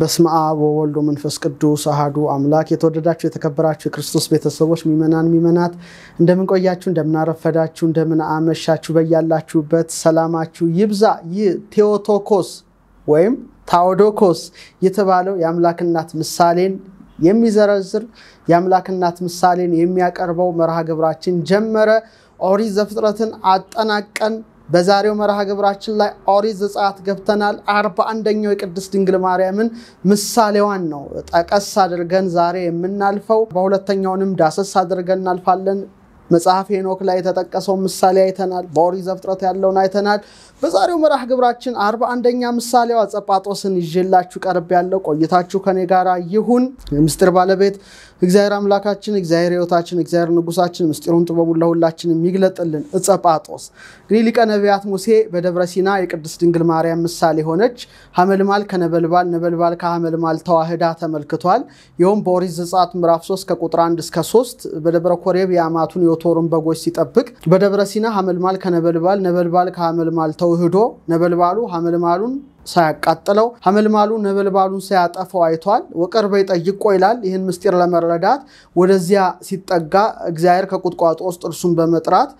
በስመ አብ ወወልድ መንፈስ ቅዱስ አሃዱ አምላክ። የተወደዳችሁ የተከበራችሁ የክርስቶስ ቤተሰቦች ሚመናን ሚመናት፣ እንደምንቆያችሁ፣ እንደምናረፈዳችሁ፣ እንደምን አመሻችሁ። በያላችሁበት ሰላማችሁ ይብዛ። ይህ ቴዎቶኮስ ወይም ታዎዶኮስ የተባለው የአምላክ እናት ምሳሌን የሚዘረዝር የአምላክ እናት ምሳሌን የሚያቀርበው መርሃ ግብራችን ጀመረ። ኦሪት ዘፍጥረትን አጠናቀን በዛሬው መርሃ ግብራችን ላይ ኦሪት ዘጸአት ገብተናል። አርባ አንደኛው የቅድስት ድንግል ማርያምን ምሳሌዋን ነው ጠቀስ አድርገን ዛሬ የምናልፈው። በሁለተኛውንም ዳሰስ አድርገን እናልፋለን። መጽሐፍ ሄኖክ ላይ የተጠቀሰው ምሳሌ አይተናል። በኦሪት ዘፍጥረት ያለውን አይተናል። በዛሬው መርሃ ግብራችን አርባ አንደኛ ምሳሌዋ ጸጳጦስን ይዤላችሁ ቀርብ ያለው ቆይታችሁ ከኔ ጋር ይሁን። የምስጢር ባለቤት እግዚአብሔር አምላካችን እግዚአብሔር ሕይወታችን እግዚአብሔር ንጉሳችን ምስጢሩን ጥበቡን ለሁላችንም ይግለጥልን። እጸጳጦስ እንግዲህ ሊቀ ነቢያት ሙሴ በደብረ ሲና የቅድስት ድንግል ማርያም ምሳሌ ሆነች። ሐመልማል ከነበልባል ነበልባል ከሐመልማል ተዋህዳ ተመልክቷል። ይኸውም በኦሪት ዘጸአት ምዕራፍ 3 ከቁጥር 1 እስከ 3 በደብረ ኮሬብ የአማቱን የቶርን በጎች ሲጠብቅ በደብረ ሲና ሐመልማል ከነበልባል ነበልባል ከሐመልማል ተውህዶ ነበልባሉ ሐመልማሉን ሳያቃጥለው ሐመልማሉ ነበልባሉን ሳያጠፈው አይቷል። ወቀርበ ጠይቆ ይላል። ይህን ምስጢር ለመረዳት ወደዚያ ሲጠጋ እግዚአብሔር ከቁጥቋጦ ውስጥ እርሱን በመጥራት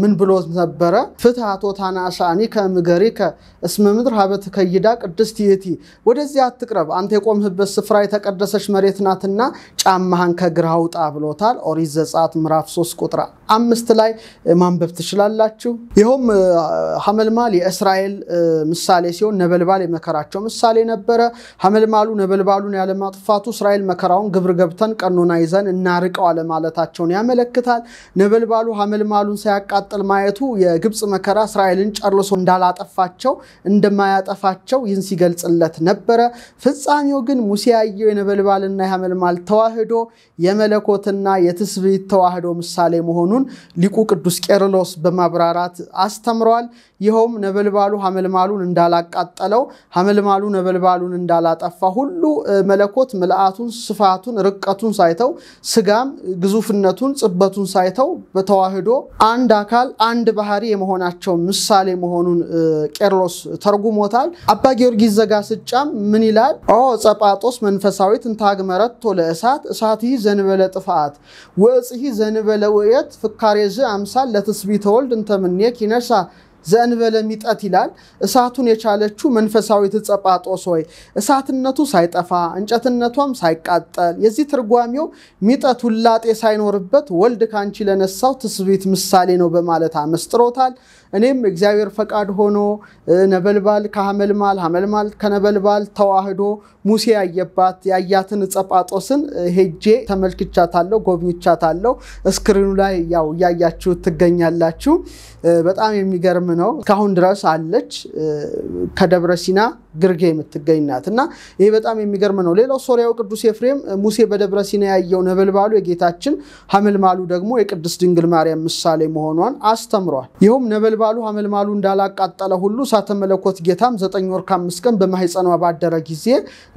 ምን ብሎ ነበረ? ፍትሐ ቶታና አሳኒ ከምገሪከ እስመ ምድር ሀበት ከይዳ ቅድስት ይእቲ። ወደዚህ አትቅረብ፣ አንተ የቆምህበት ስፍራ የተቀደሰች መሬት ናትና ጫማህን ከግራ አውጣ ብሎታል። ኦሪት ዘጸአት ምዕራፍ 3 ቁጥር አምስት ላይ ማንበብ ትችላላችሁ። ይኸውም ሐመልማል የእስራኤል ምሳሌ ሲሆን ነበልባል የመከራቸው ምሳሌ ነበረ። ሐመልማሉ ነበልባሉን ያለማጥፋቱ እስራኤል መከራውን ግብር ገብተን ቀኖና ይዘን እናርቀው አለማለታቸውን ያመለክታል። ነበልባሉ ሐመልማሉን ሳያ ሲያቃጥል ማየቱ የግብፅ መከራ እስራኤልን ጨርሶ እንዳላጠፋቸው እንደማያጠፋቸው ይህን ሲገልጽለት ነበረ። ፍጻሜው ግን ሙሴ ያየው የነበልባልና የሐመልማል ተዋህዶ የመለኮትና የትስብእት ተዋህዶ ምሳሌ መሆኑን ሊቁ ቅዱስ ቄርሎስ በማብራራት አስተምረዋል። ይኸውም ነበልባሉ ሐመልማሉን እንዳላቃጠለው ሐመልማሉ ነበልባሉን እንዳላጠፋ ሁሉ መለኮት ምልአቱን፣ ስፋቱን፣ ርቀቱን ሳይተው ስጋም ግዙፍነቱን፣ ጽበቱን ሳይተው በተዋህዶ አንድ አካል አንድ ባህሪ የመሆናቸው ምሳሌ መሆኑን ቄርሎስ ተርጉሞታል። አባ ጊዮርጊስ ዘጋስጫም ምን ይላል? ኦ ጸጳጦስ መንፈሳዊ እንታግ መረቶ ለእሳት እሳት ይህ ዘንበለ ጥፋት ወእጽ ይህ ዘንበለ ውየት ፍካሬዝ አምሳል ለትስቢ ተወልድ እንተምኔ ኪነሳ ዘእንበለ ሚጠት ይላል። እሳቱን የቻለችው መንፈሳዊ ተጸጳጦስ ሆይ እሳትነቱ ሳይጠፋ እንጨትነቷም ሳይቃጠል የዚህ ትርጓሜው ሚጠት ውላጤ ሳይኖርበት ወልድ ካንቺ ለነሳው ትስብእት ምሳሌ ነው በማለት አመስጥሮታል። እኔም እግዚአብሔር ፈቃድ ሆኖ ነበልባል ከሐመልማል ሐመልማል ከነበልባል ተዋህዶ ሙሴ ያየባት ያያትን ዕፀ ጳጦስን ሄጄ ተመልክቻታለሁ፣ ጎብኝቻታለሁ። እስክሪኑ ላይ ያው እያያችሁ ትገኛላችሁ። በጣም የሚገርም ነው። እስካሁን ድረስ አለች ከደብረ ሲና ግርጌ የምትገኝ ናት እና ይህ በጣም የሚገርም ነው። ሌላው ሶሪያው ቅዱስ ኤፍሬም ሙሴ በደብረ ሲና ያየው ነበልባሉ የጌታችን ሐመልማሉ ደግሞ የቅድስት ድንግል ማርያም ምሳሌ መሆኗን አስተምሯል። ይኸውም ነበልባሉ ሐመልማሉ እንዳላቃጠለ ሁሉ እሳተ መለኮት ጌታም ዘጠኝ ወር ከአምስት ቀን በማህፀኗ ባደረ ጊዜ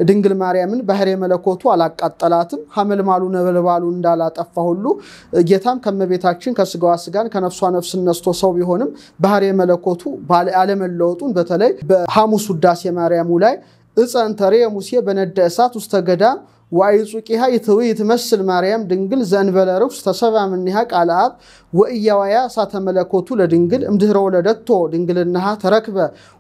ድንግል ማርያምን ባህሬ መለኮቱ አላቃጠላትም። ሐመልማሉ ነበልባሉ እንዳላጠፋ ሁሉ ጌታም ከመቤታችን ከስጋዋ ስጋን ከነፍሷ ነፍስ ነስቶ ሰው ቢሆንም ባህሬ መለኮቱ አለመለወጡን በተለይ በሐሙስ ውዳሴ ማርያሙ ላይ እፀ ሙሴ በነደ እሳት ውስተ ገዳም ዋይጹቂሃ ይትዊ ትመስል ማርያም ድንግል ዘንበለ ርኩስ ተሰባ ምኒሃ ቃለ አብ ወእያዋያ እሳተ መለኮቱ ለድንግል እምድህረ ወለደቶ ድንግልናሃ ተረክበ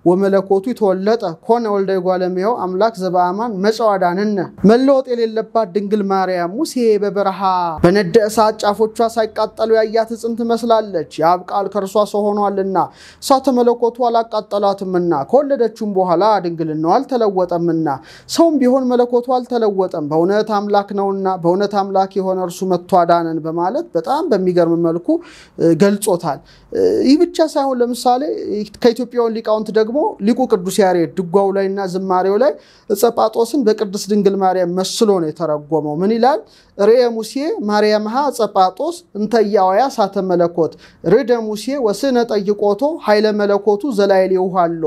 ወመለኮቱ ተወለጠ ኮነ ወልደ ጓለሜው አምላክ ዘበአማን መጸዋዳንነ መለወጥ የሌለባት ድንግል ማርያም ሙሴ በበረሃ በነደ እሳት ጫፎቿ ሳይቃጠሉ ያያት ዕፅም ትመስላለች። የአብ ቃል ከእርሷ ሰው ሆኗልና እሳተ መለኮቱ አላቃጠላትምና ከወለደችውም በኋላ ድንግልናዋ አልተለወጠምና ሰውም ቢሆን መለኮቱ አልተለወጠም። በእውነት አምላክ ነውና በእውነት አምላክ የሆነ እርሱ መጥቶ አዳነን በማለት በጣም በሚገርም መልኩ ገልጾታል። ይህ ብቻ ሳይሆን ለምሳሌ ከኢትዮጵያውን ሊቃውንት ደግሞ ሊቁ ቅዱስ ያሬድ ድጓው ላይ እና ዝማሬው ላይ ዕፀ ጳጦስን በቅድስት ድንግል ማርያም መስሎ ነው የተረጎመው። ምን ይላል? ርኤ ሙሴ ማርያም ሀ ዕፀ ጳጦስ እንተያዋያ ሳተ መለኮት ርደ ሙሴ ወስነ ጠይቆቶ ኃይለ መለኮቱ ዘላይል ውሃሎ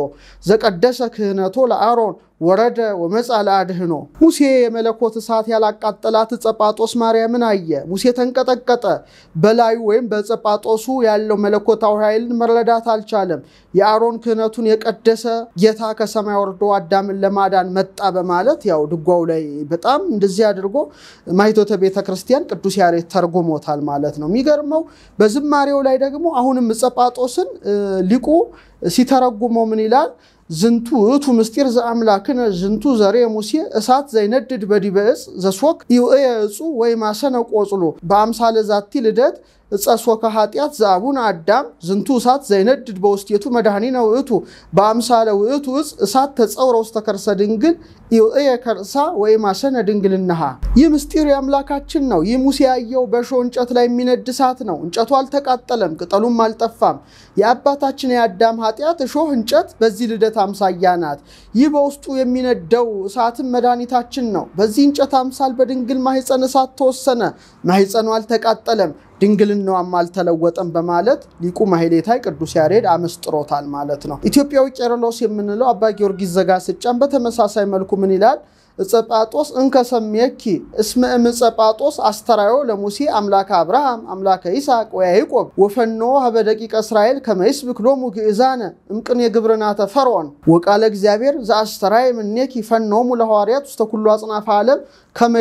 ዘቀደሰ ክህነቶ ለአሮን ወረደ ወመጻ ለአድህኖ ሙሴ የመለኮት እሳት ያላቃጠላት ዕፀ ጳጦስ ማርያምን አየ። ሙሴ ተንቀጠቀጠ። በላዩ ወይም በዕፀ ጳጦሱ ያለው መለኮት የጸጥታው ኃይልን መረዳት አልቻለም። የአሮን ክህነቱን የቀደሰ ጌታ ከሰማይ ወርዶ አዳምን ለማዳን መጣ በማለት ያው ድጓው ላይ በጣም እንደዚህ አድርጎ ማይቶተ ቤተ ክርስቲያን ቅዱስ ያሬድ ተርጉሞታል ማለት ነው። የሚገርመው በዝማሬው ላይ ደግሞ አሁንም ጸጳጦስን ሊቁ ሲተረጉመው ምን ይላል? ዝንቱ እቱ ምስጢር ዘአምላክነ ዝንቱ ዘሬ ሙሴ እሳት ዘይነድድ በዲበ ዕፅ ዘሶክ ይእየ ዕፁ ወይ ማሰነ ቆጽሎ በአምሳለ ዛቲ ልደት እፀ ሶከ ኃጢአት ዛቡን አዳም ዝንቱ እሳት ዘይነድድ በውስጤቱ መድኃኒነ ውእቱ በአምሳለ ውእቱ እጽ እሳት ተጸውረ ውስተ ከርሰ ድንግል ኢየ ከርሳ ወይም አሰነ ድንግልናሃ። ይህ ምስጢር የአምላካችን ነው። ይህ ሙሴ ያየው በሾ እንጨት ላይ የሚነድ እሳት ነው። እንጨቱ አልተቃጠለም፣ ቅጠሉም አልጠፋም። የአባታችን የአዳም ኃጢአት እሾህ እንጨት በዚህ ልደት አምሳያ ናት። ይህ በውስጡ የሚነደው እሳትም መድኃኒታችን ነው። በዚህ እንጨት አምሳል በድንግል ማህፀን እሳት ተወሰነ፣ ማህፀኑ አልተቃጠለም። ድንግልናዋም አልተለወጠም በማለት ሊቁ ማሕሌታይ ቅዱስ ያሬድ አመስጥሮታል ማለት ነው። ኢትዮጵያዊ ቄርሎስ የምንለው አባ ጊዮርጊስ ዘጋስጫን በተመሳሳይ መልኩ ምን ይላል? ጸጳጦስ ጳጦስ እስመ እምፀ አስተራዮ ለሙሴ አምላከ አብርሃም አምላከ ይስሐቅ ወያዕቆብ ወፈኖ ሀበ ደቂቀ እስራኤል ከመይስ ይስብክ ሎሙ ግእዛነ እምቅን የግብርናተ ፈርዖን ወቃለ እግዚአብሔር ዘአስተራይ ምኔኪ ፈኖሙ ለሐዋርያት ውስተ ኩሉ አጽናፈ ዓለም ከመ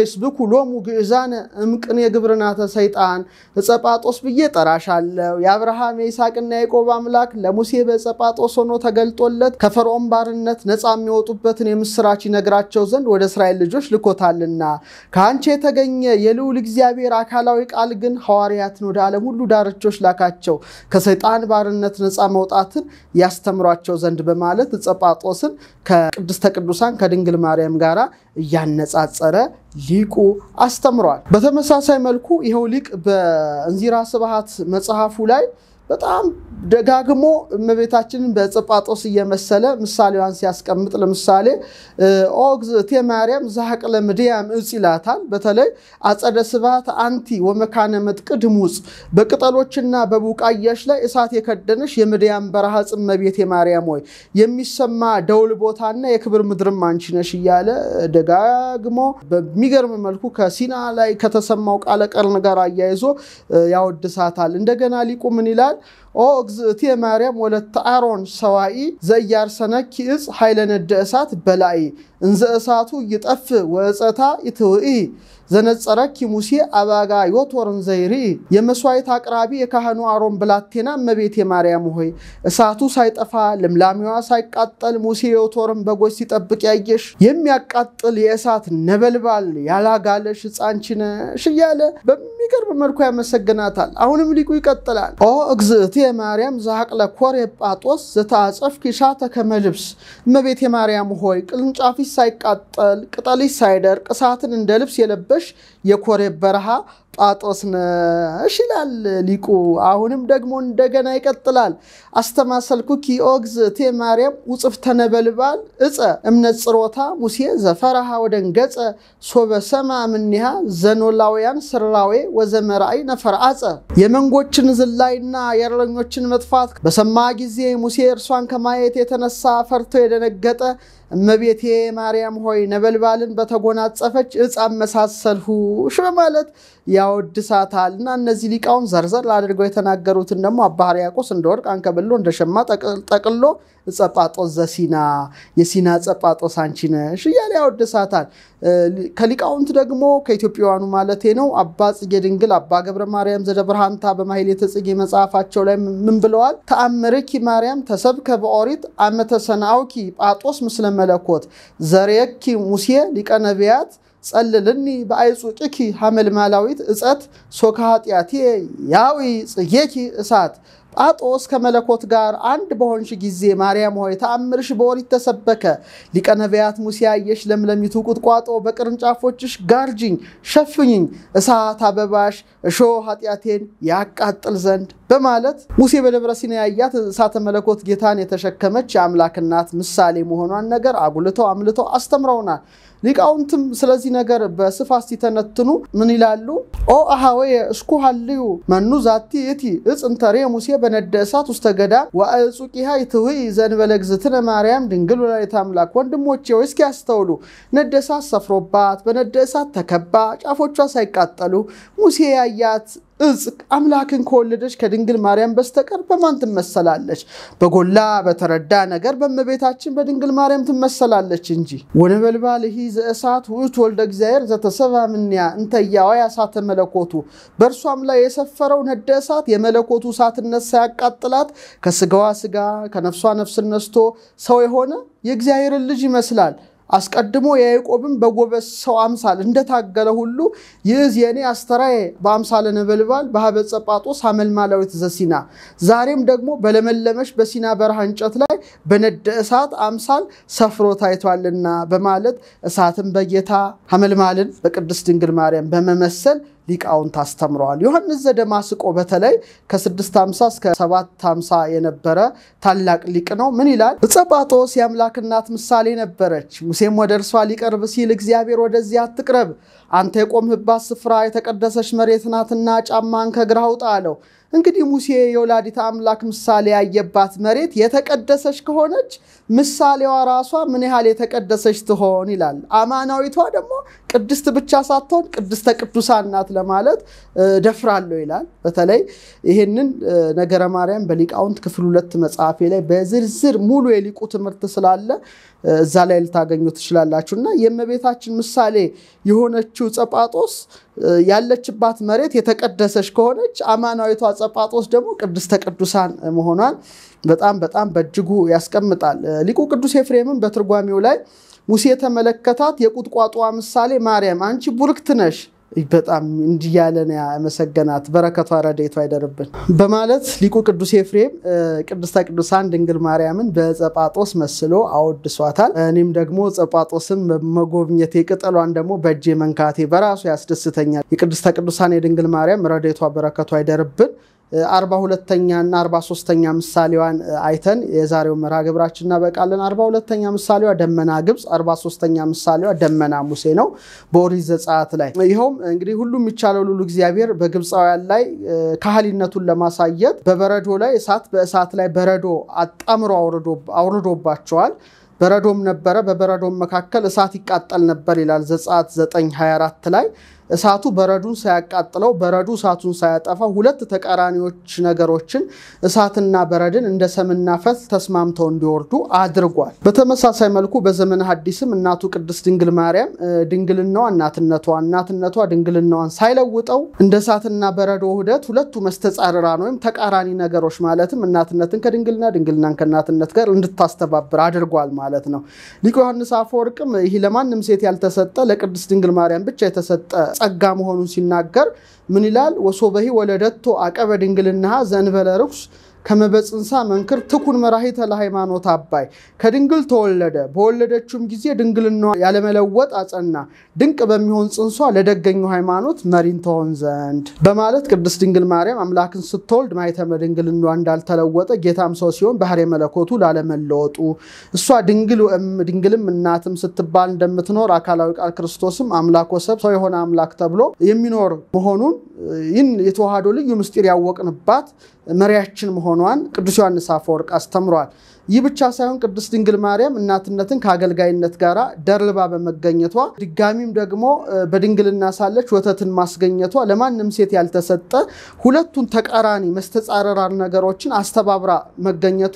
ሎሙ ግእዛነ እምቅን የግብርናተ ሰይጣን እጸጳጦስ ብዬ ጠራሻለሁ። የአብርሃም የይስሐቅና የያዕቆብ አምላክ ለሙሴ በእፀ ሆኖ ተገልጦለት ከፈርዖን ባርነት ነፃ የሚወጡበትን የምስራች ይነግራቸው ዘንድ ወደ እስራኤል ልጆች ልኮታልና ከአንቺ የተገኘ የልዑል እግዚአብሔር አካላዊ ቃል ግን ሐዋርያትን ወደ ዓለም ሁሉ ዳርቾች ላካቸው ከሰይጣን ባርነት ነፃ መውጣትን ያስተምሯቸው ዘንድ በማለት ጸጳጦስን ከቅድስተ ቅዱሳን ከድንግል ማርያም ጋር እያነጻጸረ ሊቁ አስተምሯል። በተመሳሳይ መልኩ ይኸው ሊቅ በእንዚራ ስብሐት መጽሐፉ ላይ በጣም ደጋግሞ እመቤታችንን በጽጳጦስ እየመሰለ ምሳሌዋን ሲያስቀምጥ ለምሳሌ ኦ ማርያም ዘሐቅለ ምድያም እጽ ይላታል። በተለይ አጸደ ስብሐት አንቲ ወመካነ መጥቅ ድሙፅ በቅጠሎችና በቡቃያሽ ላይ እሳት የከደነሽ የምድያም በረሃ ጽመቤቴ ማርያም ወይ የሚሰማ ደውል ቦታና የክብር ምድርም አንቺ ነሽ እያለ ደጋግሞ በሚገርም መልኩ ከሲና ላይ ከተሰማው ቃለ ቀርን ጋር አያይዞ ያወድሳታል። እንደገና ሊቁ ምን ይላል? ኦ እግዝእትየ ማርያም ወለተ አሮን ሰዋኢ ዘያርሰነኪ ዕፅ ኃይለ እሳት በላይ እንዘ እሳቱ ይጠፍ ወእፀታ ይትውኢ ዘነጸረኪ ሙሴ አባጋ ዮቶርን ዘይሪ የመስዋዕት አቅራቢ የካህኑ አሮን ብላቴና እመቤቴ ማርያም ሆይ እሳቱ ሳይጠፋ ልምላሚዋ ሳይቃጠል ሙሴ ዮቶርን በጎች ሲጠብቅ ያየሽ የሚያቃጥል የእሳት ነበልባል ያላጋለሽ ሕፃን ችነሽ እያለ በሚገርም መልኩ ያመሰግናታል። አሁንም ሊቁ ይቀጥላል። ኦ እግዝእቴ ማርያም ዘአቅለ ኮሬ ጳጦስ ዘተአጸፍኪ እሳተ ከመ እመቤቴ ማርያም ሆይ ቅልንጫፊ ሳይቃጠል ቅጠልሽ ሳይደርቅ እሳትን እንደ ልብስ የለበሽ የኮሬ በረሃ ጳጦስ ነሽ ይላል ሊቁ። አሁንም ደግሞ እንደገና ይቀጥላል። ኪኦግዝ ቴ ማርያም ውጽፍ ተነበልባል እፀ እምነት ጽሮታ ሙሴ ዘፈረሃ ሶበ ሰማ ምኒሃ ዘኖላውያን ስራዌ ነፈር ነፈርአፀ የመንጎችን ዝላይና የእረኞችን መጥፋት በሰማ ጊዜ ሙሴ እርሷን ከማየት የተነሳ ፈርቶ የደነገጠ እመቤቴ ማርያም ሆይ ነበልባልን በተጎናጸፈች እፀ አመሳሰልሁሽ በማለት ያ ያወድሳታል እና እነዚህ ሊቃውን ዘርዘር አድርገው የተናገሩትን ደግሞ አባ ሕርያቆስ እንደ ወርቅ አንከብሎ እንደ ሸማ ጠቅሎ ጸጳጦስ ዘሲና የሲና ጸጳጦስ አንቺ ነሽ እያለ ያወድሳታል። ከሊቃውንት ደግሞ ከኢትዮጵያውያኑ ማለቴ ነው አባ ጽጌ ድንግል፣ አባ ገብረ ማርያም ዘደብርሃንታ በማሕሌተ ጽጌ መጽሐፋቸው ላይ ምን ብለዋል? ተአምርኪ ማርያም ተሰብከ በኦሪት አመተሰናውኪ ጳጦስ ምስለ መለኮት ዘሬኪ ሙሴ ሊቀ ነቢያት ጸልልኒ ሐመል ማላዊት እጸት ሶካ ኃጢአቴ ያዊ ጽጌኪ እሳት ጳጦስ ከመለኮት ጋር አንድ በሆንሽ ጊዜ ማርያም ሆይ ተአምርሽ በኦሪት ተሰበከ። ሊቀ ነቢያት ሙሴ ያየሽ ለምለሚቱ ቁጥቋጦ በቅርንጫፎችሽ ጋርጅኝ ሸፍኝኝ፣ እሳት አበባሽ እሾ ኃጢአቴን ያቃጥል ዘንድ በማለት ሙሴ በደብረ ሲና ያያት እሳተ መለኮት ጌታን የተሸከመች የአምላክ እናት ምሳሌ መሆኗን ነገር አጉልተው አምልተው አስተምረውናል። ሊቃውንትም ስለዚህ ነገር በስፋት ሲተነትኑ ምን ይላሉ? ኦ አሃወየ እስኩ ሀልዩ መኑ ዛቲ እቲ እፅ ሙሴ በነደ እሳት ውስተ ገዳ ወአዕጹቂሃ ይትዊ ዘእንበለ እግዝእትነ ማርያም ድንግል ወላዲተ አምላክ። ወንድሞቼ ወይ እስኪ ያስተውሉ። ነደ እሳት ሰፍሮባት፣ በነደ እሳት ተከባ፣ ጫፎቿ ሳይቃጠሉ ሙሴ ያያት እጽ አምላክን ከወለደች ከድንግል ማርያም በስተቀር በማን ትመሰላለች? በጎላ በተረዳ ነገር በእመቤታችን በድንግል ማርያም ትመሰላለች እንጂ። ወነበልባልሂ ዘእሳት ውእቱ ወልደ እግዚአብሔር ዘተሰባ ምንያ እንተያዋ እሳተ መለኮቱ፣ በእርሷም ላይ የሰፈረው ነደ እሳት የመለኮቱ እሳትነት ሳያቃጥላት ከስጋዋ ስጋ ከነፍሷ ነፍስን ነስቶ ሰው የሆነ የእግዚአብሔርን ልጅ ይመስላል። አስቀድሞ የያዕቆብን በጎበዝ ሰው አምሳል እንደታገለ ሁሉ ይእዝ የእኔ አስተራዬ በአምሳለ ነበልባል በሀበ ጸጳጦስ አመልማላዊት ዘሲና ዛሬም ደግሞ በለመለመች በሲና በረሃ እንጨት ላይ በነደ እሳት አምሳል ሰፍሮ ታይቷልና በማለት እሳትን በጌታ አመልማልን በቅድስት ድንግል ማርያም በመመሰል ሊቃውንት አስተምረዋል። ዮሐንስ ዘደማስቆ በተለይ ከ650 እስከ 750 የነበረ ታላቅ ሊቅ ነው። ምን ይላል? እጸባጦስ የአምላክ እናት ምሳሌ ነበረች። ሙሴም ወደ እርሷ ሊቀርብ ሲል እግዚአብሔር ወደዚህ አትቅረብ፣ አንተ የቆምህባት ስፍራ የተቀደሰች መሬት ናትና ጫማን ከእግርህ አውጣ አለው። እንግዲህ ሙሴ የወላዲት አምላክ ምሳሌ ያየባት መሬት የተቀደሰች ከሆነች ምሳሌዋ ራሷ ምን ያህል የተቀደሰች ትሆን ይላል። አማናዊቷ ደግሞ ቅድስት ብቻ ሳትሆን ቅድስተ ቅዱሳን ናት ለማለት ደፍራለሁ ይላል። በተለይ ይህንን ነገረ ማርያም በሊቃውንት ክፍል ሁለት መጽሐፌ ላይ በዝርዝር ሙሉ የሊቁ ትምህርት ስላለ እዛ ላይ ልታገኙ ትችላላችሁ እና የእመቤታችን ምሳሌ የሆነችው ጸጳጦስ ያለችባት መሬት የተቀደሰች ከሆነች አማናዊቷ ጸጳጦስ ደግሞ ቅድስተ ቅዱሳን መሆኗን በጣም በጣም በእጅጉ ያስቀምጣል። ሊቁ ቅዱስ ኤፍሬምም በትርጓሜው ላይ ሙሴ የተመለከታት የቁጥቋጦዋ ምሳሌ ማርያም አንቺ ቡርክት ነሽ በጣም እንዲያለ መሰገናት በረከቷ ረድኤቷ አይደርብን በማለት ሊቁ ቅዱስ ኤፍሬም ቅድስተ ቅዱሳን ድንግል ማርያምን በፀጳጦስ መስሎ አወድሷታል። እኔም ደግሞ ፀጳጦስን መጎብኘቴ ቅጠሏን ደግሞ በእጄ መንካቴ በራሱ ያስደስተኛል። የቅድስተ ቅዱሳን የድንግል ማርያም ረድኤቷ በረከቷ አይደርብን። አርባ ሁለተኛ እና አርባ ሶስተኛ ምሳሌዋን አይተን የዛሬው መርሃ ግብራችን እናበቃለን። አርባ ሁለተኛ ምሳሌዋ ደመና ግብፅ፣ አርባ ሶስተኛ ምሳሌዋ ደመና ሙሴ ነው በኦሪት ዘጸአት ላይ። ይኸውም እንግዲህ ሁሉም የሚቻለው ሁሉ እግዚአብሔር በግብፃውያን ላይ ካህሊነቱን ለማሳየት በበረዶ ላይ እሳት በእሳት ላይ በረዶ አጣምሮ አውርዶባቸዋል። በረዶም ነበረ፣ በበረዶም መካከል እሳት ይቃጠል ነበር ይላል ዘጸአት 9 24 ላይ እሳቱ በረዱን ሳያቃጥለው በረዱ እሳቱን ሳያጠፋ ሁለት ተቃራኒዎች ነገሮችን እሳትና በረድን እንደ ሰምና ፈስ ተስማምተው እንዲወርዱ አድርጓል። በተመሳሳይ መልኩ በዘመነ ሐዲስም እናቱ ቅድስት ድንግል ማርያም ድንግልናዋ እናትነቷ፣ እናትነቷ ድንግልናዋን ሳይለውጠው እንደ እሳትና በረዶ ውህደት ሁለቱ መስተጻርራን ወይም ተቃራኒ ነገሮች ማለትም እናትነትን ከድንግልና ድንግልናን ከእናትነት ጋር እንድታስተባብር አድርጓል ማለት ነው። ሊቁ ዮሐንስ አፈወርቅም ይህ ለማንም ሴት ያልተሰጠ ለቅድስት ድንግል ማርያም ብቻ የተሰጠ ጸጋ መሆኑን ሲናገር ምን ይላል? ወሶበሂ ወለደቶ አቀበ ድንግልናሃ ዘንበለ ርኩስ ከመበፅንሳ መንክር ትኩን መራሒተ ለሃይማኖት አባይ ከድንግል ተወለደ። በወለደችውም ጊዜ ድንግልና ያለመለወጥ አጸና። ድንቅ በሚሆን ጽንሷ ለደገኙ ሃይማኖት መሪን ትሆን ዘንድ በማለት ቅድስት ድንግል ማርያም አምላክን ስትወልድ ማኅተመ ድንግልና እንዳልተለወጠ ጌታም ሰው ሲሆን ባህሪ መለኮቱ ላለመለወጡ እሷ ድንግልም እናትም ስትባል እንደምትኖር አካላዊ ቃል ክርስቶስም አምላክ ወሰብ ሰው የሆነ አምላክ ተብሎ የሚኖር መሆኑን ይህን የተዋህዶ ልዩ ምስጢር ያወቅንባት መሪያችን መሆኑ መሆኗን ቅዱስ ዮሐንስ አፈወርቅ አስተምሯል። ይህ ብቻ ሳይሆን ቅድስት ድንግል ማርያም እናትነትን ከአገልጋይነት ጋር ደርባ በመገኘቷ ድጋሚም ደግሞ በድንግልና ሳለች ወተትን ማስገኘቷ ለማንም ሴት ያልተሰጠ ሁለቱን ተቃራኒ መስተጻረራር ነገሮችን አስተባብራ መገኘቷ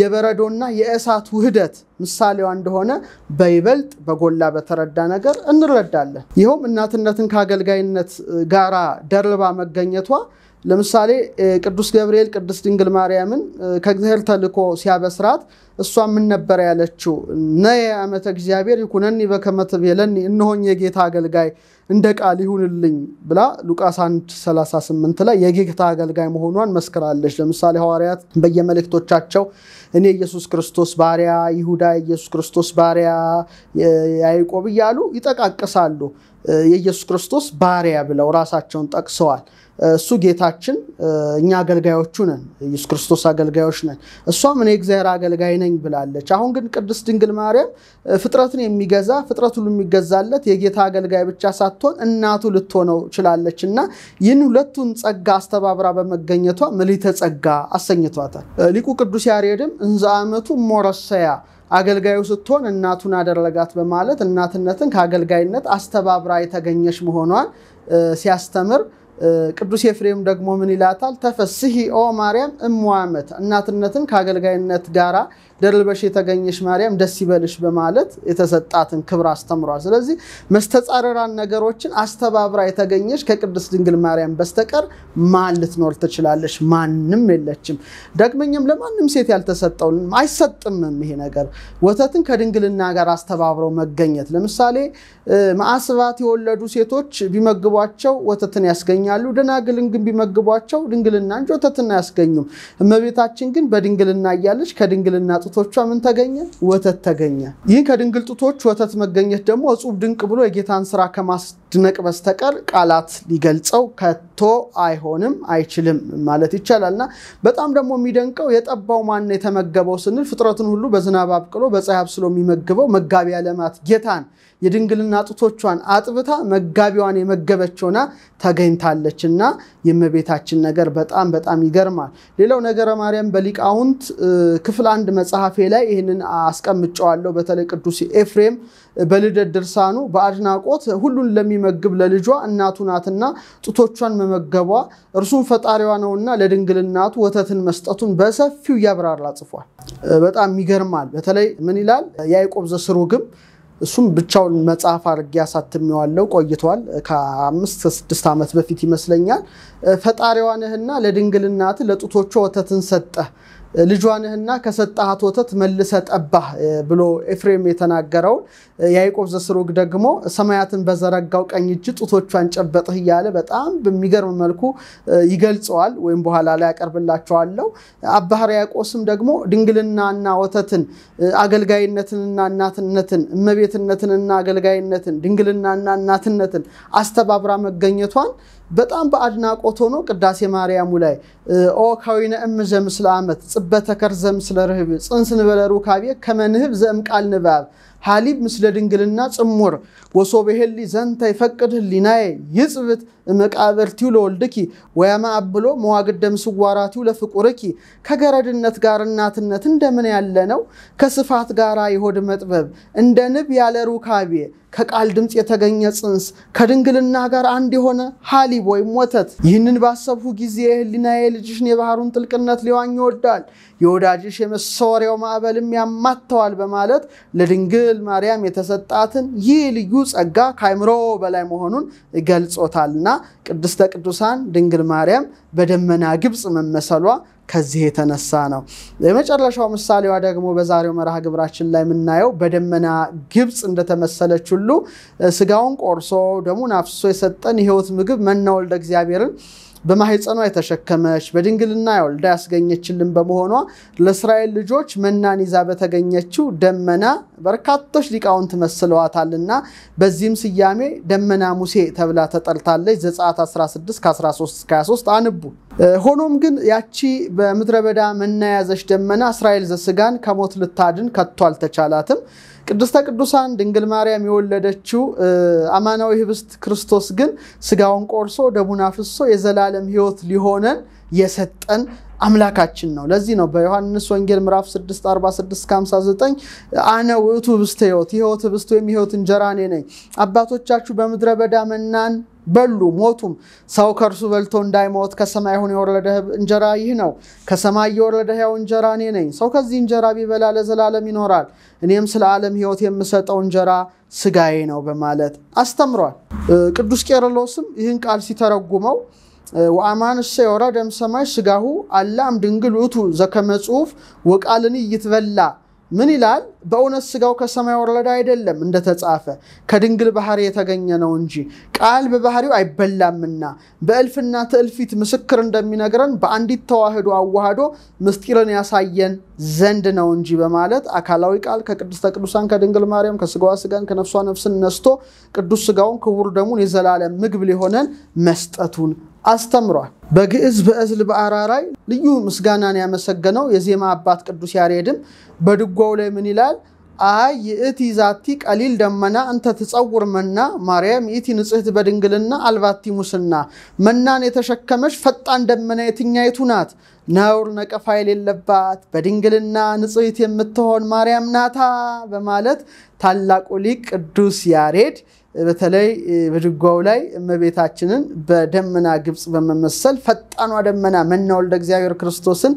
የበረዶና የእሳት ውህደት ምሳሌዋ እንደሆነ በይበልጥ በጎላ በተረዳ ነገር እንረዳለን። ይኸውም እናትነትን ከአገልጋይነት ጋራ ደርባ መገኘቷ ለምሳሌ ቅዱስ ገብርኤል ቅዱስ ድንግል ማርያምን ከእግዚአብሔር ተልኮ ሲያበስራት እሷ ምን ነበር ያለችው? ነ የአመተ እግዚአብሔር ይኩነኒ በከመትብ የለኒ እነሆኝ የጌታ አገልጋይ እንደ ቃል ይሁንልኝ ብላ ሉቃስ 1 38 ላይ የጌታ አገልጋይ መሆኗን መስክራለች። ለምሳሌ ሐዋርያት በየመልእክቶቻቸው እኔ ኢየሱስ ክርስቶስ ባሪያ፣ ይሁዳ ኢየሱስ ክርስቶስ ባሪያ፣ ያዕቆብ እያሉ ይጠቃቅሳሉ። የኢየሱስ ክርስቶስ ባሪያ ብለው ራሳቸውን ጠቅሰዋል። እሱ ጌታችን፣ እኛ አገልጋዮቹ ነን፣ ኢየሱስ ክርስቶስ አገልጋዮች ነን። እሷም እኔ እግዚአብሔር አገልጋይ ነኝ ብላለች። አሁን ግን ቅድስት ድንግል ማርያም ፍጥረትን የሚገዛ ፍጥረት ሁሉ የሚገዛለት የጌታ አገልጋይ ብቻ ሳትሆን እናቱ ልትሆነው ችላለች እና ይህን ሁለቱን ጸጋ አስተባብራ በመገኘቷ ምልዕተ ጸጋ አሰኝቷታል። ሊቁ ቅዱስ ያሬድም እንዘ አመቱ ሞረሰያ አገልጋዩ ስትሆን እናቱን አደረጋት በማለት እናትነትን ከአገልጋይነት አስተባብራ የተገኘች መሆኗን ሲያስተምር ቅዱስ ኤፍሬም ደግሞ ምን ይላታል? ተፈስሂ ኦ ማርያም እሟመት እናትነትን ከአገልጋይነት ጋራ ደርልበሽ የተገኘሽ ማርያም ደስ ይበልሽ በማለት የተሰጣትን ክብር አስተምሯል። ስለዚህ መስተጻረራን ነገሮችን አስተባብራ የተገኘች ከቅድስት ድንግል ማርያም በስተቀር ማን ልትኖር ትችላለች? ማንም የለችም። ዳግመኛም ለማንም ሴት ያልተሰጠው አይሰጥምም። ይሄ ነገር ወተትን ከድንግልና ጋር አስተባብረው መገኘት ለምሳሌ ማዕስባት የወለዱ ሴቶች ቢመግቧቸው ወተትን ያስገኛሉ። ደናግልን ግን ቢመግቧቸው ድንግልና እንጂ ወተትን አያስገኙም። እመቤታችን ግን በድንግልና እያለች ከድንግልና ጡቶቿ ምን ተገኘ? ወተት ተገኘ። ይህ ከድንግል ጡቶች ወተት መገኘት ደግሞ እጹብ ድንቅ ብሎ የጌታን ስራ ከማስደነቅ በስተቀር ቃላት ሊገልጸው ከቶ አይሆንም አይችልም ማለት ይቻላል እና በጣም ደግሞ የሚደንቀው የጠባው ማን የተመገበው ስንል ፍጥረትን ሁሉ በዝናብ አብቅሎ በፀሐይ አብስሎ የሚመግበው መጋቢያ ዓለማት ጌታን የድንግልና ጡቶቿን አጥብታ መጋቢዋን የመገበች ሆና ተገኝታለችና የእመቤታችን ነገር በጣም በጣም ይገርማል። ሌላው ነገረ ማርያም በሊቃውንት ክፍል አንድ መጽሐፌ ላይ ይህንን አስቀምጨዋለሁ። በተለይ ቅዱስ ኤፍሬም በልደት ድርሳኑ በአድናቆት ሁሉን ለሚመግብ ለልጇ እናቱ ናትና ጡቶቿን መመገቧ እርሱም ፈጣሪዋ ነውና ለድንግልናቱ ወተትን መስጠቱን በሰፊው እያብራራ ጽፏል። በጣም ይገርማል። በተለይ ምን ይላል ያዕቆብ ዘስሩግም እሱም ብቻውን መጽሐፍ አድርጌ አሳትሜዋለሁ ቆይተዋል ከአምስት ስድስት ዓመት በፊት ይመስለኛል። ፈጣሪዋ ነህና ለድንግልናት ለጡቶቹ ወተትን ሰጠህ ልጇንህና ከሰጠሃት ወተት መልሰ ጠባህ ብሎ ኤፍሬም የተናገረውን ያዕቆብ ዘስሩግ ደግሞ ሰማያትን በዘረጋው ቀኝ እጅ ጡቶቿን ጨበጥህ እያለ በጣም በሚገርም መልኩ ይገልጸዋል፣ ወይም በኋላ ላይ ያቀርብላቸዋለው። አባ ሕርያቆስም ደግሞ ድንግልናና ወተትን፣ አገልጋይነትንና እናትነትን፣ እመቤትነትንና አገልጋይነትን፣ ድንግልናና እናትነትን አስተባብራ መገኘቷን በጣም በአድናቆት ሆኖ ቅዳሴ ማርያሙ ላይ ኦ ካዊነ እም ዘምስለ ዓመት ጽበተ ከርዘም ስለ ርህብ ጽንስ ንበለ ሩካቤ ከመንህብ ዘእምቃል ንባብ ሐሊብ ምስለ ድንግልና ጽሙር ወሶብሔሊ ዘንተ ይፈቅድ ህሊናዬ ይጽብት መቃብርቲው ለወልድኪ ወያማ አብሎ መዋግደ ምስዋራቲው ለፍቁርኪ ከገረድነት ጋር እናትነት እንደምን ያለ ነው ከስፋት ጋር የሆድ መጥበብ እንደ ንብ ያለ ሩካቤ ከቃል ድምፅ የተገኘ ጽንስ ከድንግልና ጋር አንድ የሆነ ሐሊብ ወይም ወተት። ይህንን ባሰብሁ ጊዜ የህሊናዬ ልጅሽን የባህሩን ጥልቅነት ሊዋኝ ይወዳል፣ የወዳጅሽ የመሰወሪያው ማዕበልም ያማተዋል በማለት ለድንግል ማርያም የተሰጣትን ይህ ልዩ ጸጋ ከአይምሮ በላይ መሆኑን ገልጾታልና ቅድስተ ቅዱሳን ድንግል ማርያም በደመና ግብፅ መመሰሏ ከዚህ የተነሳ ነው። የመጨረሻው ምሳሌዋ ደግሞ በዛሬው መርሃ ግብራችን ላይ የምናየው በደመና ግብፅ እንደተመሰለች ሁሉ ስጋውን ቆርሶ ደሙን አፍሶ የሰጠን የህይወት ምግብ መና ወልደ እግዚአብሔርን በማህፀኗ የተሸከመች በድንግልና የወልዳ ያስገኘችልን በመሆኗ ለእስራኤል ልጆች መናን ይዛ በተገኘችው ደመና በርካቶች ሊቃውንት መስለዋታልና በዚህም ስያሜ ደመና ሙሴ ተብላ ተጠርታለች። ዘጸአት 16 13 አንቡ። ሆኖም ግን ያቺ በምድረ በዳ መና ያዘች ደመና እስራኤል ዘስጋን ከሞት ልታድን ከቶ አልተቻላትም። ቅድስተ ቅዱሳን ድንግል ማርያም የወለደችው አማናዊ ህብስት ክርስቶስ ግን ስጋውን ቆርሶ ደሙን አፍሶ የዘላለም ህይወት ሊሆነን የሰጠን አምላካችን ነው። ለዚህ ነው በዮሐንስ ወንጌል ምዕራፍ 6 46 59 አነ ውእቱ ህብስተ ሕይወት የሕይወት ህብስት ወይም የሕይወት እንጀራ እኔ ነኝ። አባቶቻችሁ በምድረ በዳ መናን በሉ ሞቱም። ሰው ከእርሱ በልቶ እንዳይሞት ከሰማይ ሆኖ የወረደ እንጀራ ይህ ነው። ከሰማይ የወረደ ሕያው እንጀራ እኔ ነኝ። ሰው ከዚህ እንጀራ ቢበላ ለዘላለም ይኖራል። እኔም ስለ ዓለም ሕይወት የምሰጠው እንጀራ ስጋዬ ነው በማለት አስተምሯል። ቅዱስ ቄርሎስም ይህን ቃል ሲተረጉመው ወአማን ወአማንሰ ደም ሰማይ ስጋሁ አላም ድንግል ውእቱ ዘከመ ጽሑፍ ወቃልኒ ይትበላ ምን ይላል? በእውነት ስጋው ከሰማይ ወረደ አይደለም እንደተጻፈ ከድንግል ባህሪ የተገኘ ነው እንጂ ቃል በባህሪው አይበላምና በእልፍና ትእልፊት ምስክር እንደሚነግረን በአንዲት ተዋህዶ አዋህዶ ምስጢርን ያሳየን ዘንድ ነው እንጂ በማለት አካላዊ ቃል ከቅድስተ ቅዱሳን ከድንግል ማርያም ከስጋዋ ስጋን ከነፍሷ ነፍስን ነስቶ ቅዱስ ስጋውን ክቡር ደሙን የዘላለም ምግብ ሊሆነን መስጠቱን አስተምሯል። በግዕዝ በእዝል በአራራይ ልዩ ምስጋናን ያመሰገነው የዜማ አባት ቅዱስ ያሬድም በድጓው ላይ ምን ይላል? አይ ይእቲ ዛቲ ቀሊል ደመና እንተ ትጸውር መና ማርያም ይእቲ ንጽህት በድንግልና አልባቲ ሙስና መናን የተሸከመች ፈጣን ደመና የትኛይቱ ናት? ነውር ነቀፋ የሌለባት በድንግልና ንጽህት የምትሆን ማርያም ናታ በማለት ታላቁ ሊቅ ቅዱስ ያሬድ በተለይ በድጓው ላይ እመቤታችንን በደመና ግብፅ በመመሰል ፈጣኗ ደመና መና ወልደ እግዚአብሔር ክርስቶስን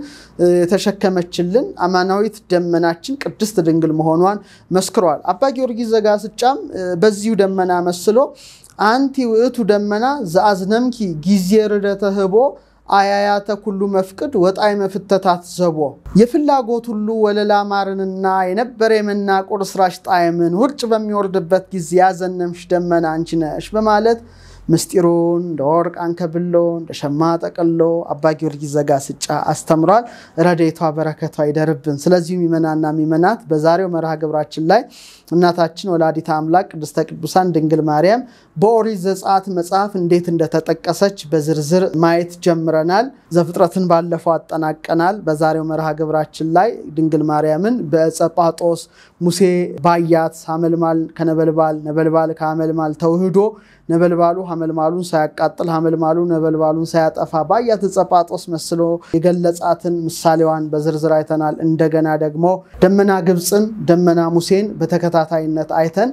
የተሸከመችልን አማናዊት ደመናችን ቅድስት ድንግል መሆኗን መስክሯል። አባ ጊዮርጊስ ዘጋስጫም በዚሁ ደመና መስሎ አንቲ ውእቱ ደመና ዘአዝነምኪ ጊዜ ርደተ ህቦ አያያተ ኩሉ መፍቅድ ወጣይ መፍተታት ዘቦ የፍላጎት ሁሉ ወለላ ማርንና የነበረ የመናቆር ስራሽ ጣዕምን ውርጭ በሚወርድበት ጊዜ ያዘነምሽ ደመና አንቺ ነሽ በማለት ምስጢሩን እንደ ወርቅ አንከብሎ እንደ ሸማ ጠቅሎ አባ ጊዮርጊስ ዘጋስጫ አስተምሯል። ረዴቷ በረከቷ ይደርብን። ስለዚህ ሚመናና ሚመናት በዛሬው መርሃ ግብራችን ላይ እናታችን ወላዲተ አምላክ ቅድስተ ቅዱሳን ድንግል ማርያም በኦሪት ዘጸአት መጽሐፍ እንዴት እንደተጠቀሰች በዝርዝር ማየት ጀምረናል። ዘፍጥረትን ባለፈው አጠናቀናል። በዛሬው መርሃ ግብራችን ላይ ድንግል ማርያምን በዕፀ ጳጦስ ሙሴ ባያት አመልማል ከነበልባል ነበልባል ከአመልማል ተውህዶ ነበልባሉ ሐመልማሉን ሳያቃጥል ሐመልማሉ ነበልባሉን ሳያጠፋ ባያ ተጸጳጦስ መስሎ የገለጻትን ምሳሌዋን በዝርዝር አይተናል። እንደገና ደግሞ ደመና ግብፅን፣ ደመና ሙሴን በተከታታይነት አይተን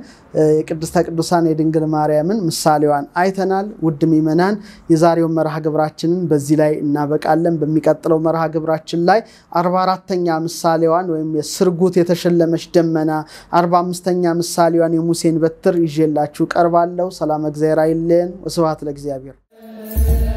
የቅድስተ ቅዱሳን የድንግል ማርያምን ምሳሌዋን አይተናል። ውድ ሚመናን የዛሬውን መርሃ ግብራችንን በዚህ ላይ እናበቃለን። በሚቀጥለው መርሃ ግብራችን ላይ አርባ አራተኛ ምሳሌዋን ወይም የስርጉት የተሸለመች ደመና፣ አርባ አምስተኛ ምሳሌዋን የሙሴን በትር ይዤላችሁ ቀርባለሁ። ሰላም እግዚአብሔር አይልን። ወስብሐት ለእግዚአብሔር።